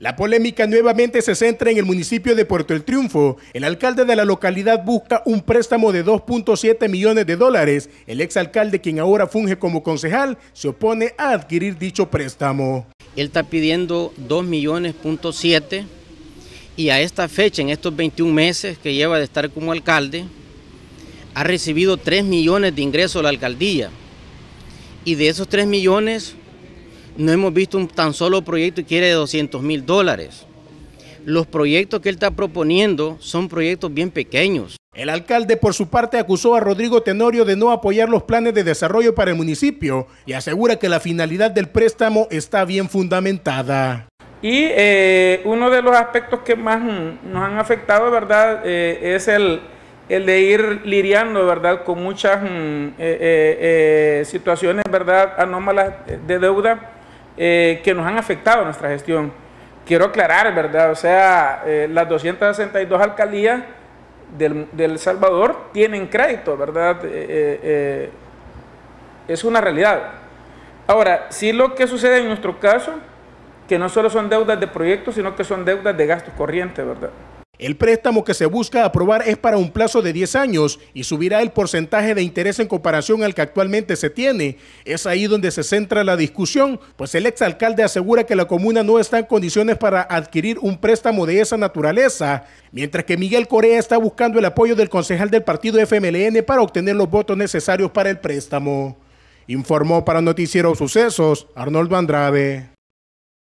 La polémica nuevamente se centra en el municipio de Puerto El Triunfo. El alcalde de la localidad busca un préstamo de 2.7 millones de dólares. El exalcalde, quien ahora funge como concejal, se opone a adquirir dicho préstamo. Él está pidiendo 2 millones.7 y a esta fecha, en estos 21 meses que lleva de estar como alcalde, ha recibido 3 millones de ingresos a la alcaldía. Y de esos 3 millones, no hemos visto un tan solo proyecto que quiere de 200 mil dólares. Los proyectos que él está proponiendo son proyectos bien pequeños. El alcalde, por su parte, acusó a Rodrigo Tenorio de no apoyar los planes de desarrollo para el municipio y asegura que la finalidad del préstamo está bien fundamentada. Y eh, uno de los aspectos que más nos han afectado, ¿verdad?, eh, es el, de ir lidiando, ¿verdad?, con muchas mm, eh, situaciones, ¿verdad?, anómalas de deuda eh, que nos han afectado nuestra gestión. Quiero aclarar, ¿verdad? O sea, eh, las 262 alcaldías del, Salvador tienen crédito, ¿verdad? Eh, es una realidad. Ahora, si lo que sucede en nuestro caso, que no solo son deudas de proyectos, sino que son deudas de gastos corrientes, ¿verdad? El préstamo que se busca aprobar es para un plazo de 10 años y subirá el porcentaje de interés en comparación al que actualmente se tiene. Es ahí donde se centra la discusión, pues el exalcalde asegura que la comuna no está en condiciones para adquirir un préstamo de esa naturaleza, mientras que Miguel Corea está buscando el apoyo del concejal del partido FMLN para obtener los votos necesarios para el préstamo. Informó para Noticiero Sucesos Arnoldo Andrade.